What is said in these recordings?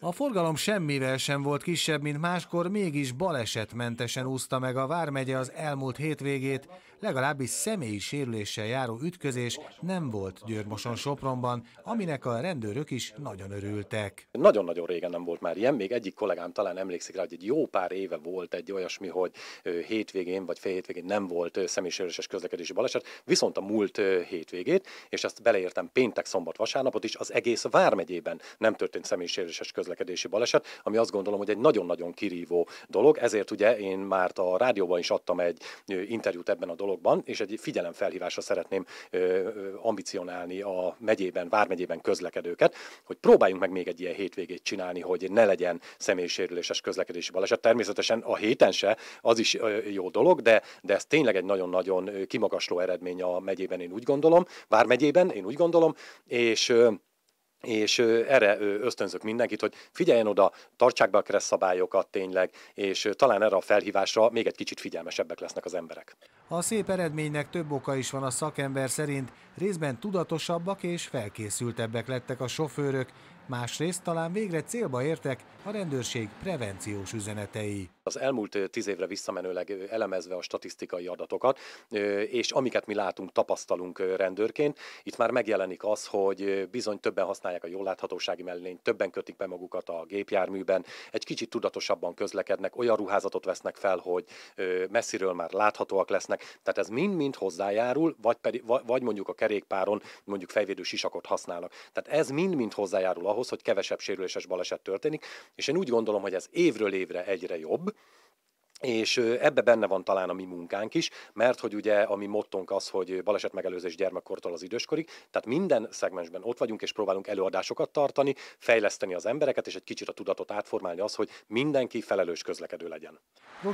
A forgalom semmivel sem volt kisebb, mint máskor, mégis balesetmentesen úszta meg a Vármegye az elmúlt hétvégét, legalábbis személyi sérüléssel járó ütközés nem volt Győrmoson Sopronban, aminek a rendőrök is nagyon örültek. Nagyon-nagyon régen nem volt már ilyen, még egyik kollégám talán emlékszik rá, hogy egy jó pár éve volt egy olyasmi, hogy hétvégén vagy fél hétvégén nem volt sérüléses közlekedési baleset, viszont a múlt hétvégét, és ezt beleértem péntek, szombat, vasárnapot is, az egész Vármegyében nem történt személyi kettőséses közlekedési baleset, ami azt gondolom, hogy egy nagyon-nagyon kirívó dolog, ezért ugye én már a rádióban is adtam egy interjút ebben a dologban, és egy figyelemfelhívásra szeretném ambicionálni a megyében, vármegyében közlekedőket, hogy próbáljunk meg még egy ilyen hétvégét csinálni, hogy ne legyen személysérüléses közlekedési baleset. Természetesen a héten se, az is jó dolog, de, de ez tényleg egy nagyon-nagyon kimagasló eredmény a megyében, én úgy gondolom, vármegyében, én úgy gondolom, és és erre ösztönzök mindenkit, hogy figyeljen oda, tartsák be a szabályokat tényleg, és talán erre a felhívásra még egy kicsit figyelmesebbek lesznek az emberek. A szép eredménynek több oka is van a szakember szerint, részben tudatosabbak és felkészültebbek lettek a sofőrök, másrészt talán végre célba értek a rendőrség prevenciós üzenetei. Az elmúlt tíz évre visszamenőleg elemezve a statisztikai adatokat, és amiket mi látunk, tapasztalunk rendőrként, itt már megjelenik az, hogy bizony többen használják a jól láthatósági mellényt, többen kötik be magukat a gépjárműben, egy kicsit tudatosabban közlekednek, olyan ruházatot vesznek fel, hogy messziről már láthatóak lesznek. Tehát ez mind-mind hozzájárul, vagy, pedig, vagy mondjuk a kerékpáron mondjuk fejvédő sisakot használnak. Tehát ez mind-mind hozzájárul ahhoz, hogy kevesebb sérüléses baleset történik, és én úgy gondolom, hogy ez évről évre egyre jobb, és ebbe benne van talán a mi munkánk is, mert hogy ugye a mi mottonk az, hogy baleset megelőzés gyermekkortól az időskorig, tehát minden szegmensben ott vagyunk, és próbálunk előadásokat tartani, fejleszteni az embereket, és egy kicsit a tudatot átformálni az, hogy mindenki felelős közlekedő legyen.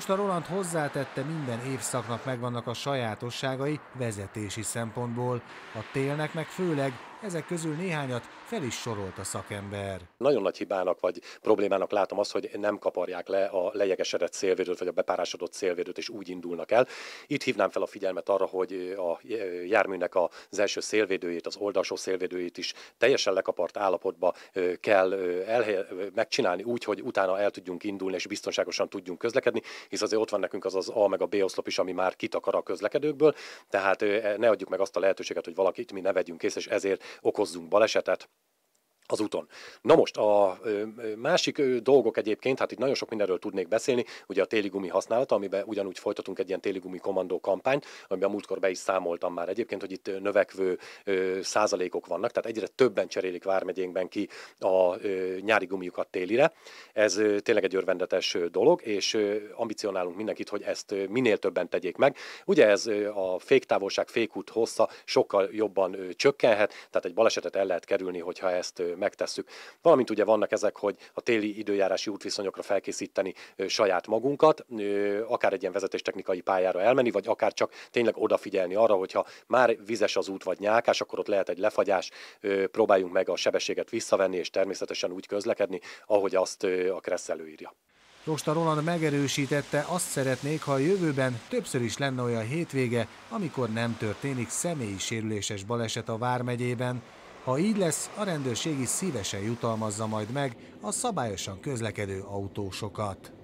a Roland hozzátette, minden évszaknak megvannak a sajátosságai vezetési szempontból, a télnek meg főleg ezek közül néhányat fel is sorolt a szakember. Nagyon nagy hibának vagy problémának látom azt, hogy nem kaparják le a lejegesedett szélvédőt vagy a bepárásodott szélvédőt, és úgy indulnak el. Itt hívnám fel a figyelmet arra, hogy a járműnek az első szélvédőjét, az oldalsó szélvédőjét is teljesen lekapart állapotba kell elhely, megcsinálni úgy, hogy utána el tudjunk indulni és biztonságosan tudjunk közlekedni, hisz azért ott van nekünk az az A meg a B oszlop is, ami már kitakar a közlekedőkből, tehát ne adjuk meg azt a lehetőséget, hogy valakit mi ne vegyünk kész, és ezért okozzunk balesetet, az úton. Na most a másik dolgok egyébként, hát itt nagyon sok mindenről tudnék beszélni, ugye a téligumi használata, amiben ugyanúgy folytatunk egy ilyen téligumi kommandó kampányt, amiben a múltkor be is számoltam már egyébként, hogy itt növekvő százalékok vannak, tehát egyre többen cserélik vármegyénkben ki a nyári gumiukat télire. Ez tényleg egy örvendetes dolog, és ambicionálunk mindenkit, hogy ezt minél többen tegyék meg. Ugye ez a féktávolság, fékút hossza sokkal jobban csökkenhet, tehát egy balesetet el lehet kerülni, hogyha ezt megtesszük. Valamint ugye vannak ezek, hogy a téli időjárási útviszonyokra felkészíteni saját magunkat, akár egy ilyen vezetéstechnikai pályára elmenni, vagy akár csak tényleg odafigyelni arra, hogyha már vizes az út vagy nyákás, akkor ott lehet egy lefagyás, próbáljunk meg a sebességet visszavenni, és természetesen úgy közlekedni, ahogy azt a Kressz előírja. Rosta Roland megerősítette, azt szeretnék, ha a jövőben többször is lenne olyan hétvége, amikor nem történik személyi sérüléses baleset a Vármegyében, ha így lesz, a rendőrség is szívesen jutalmazza majd meg a szabályosan közlekedő autósokat.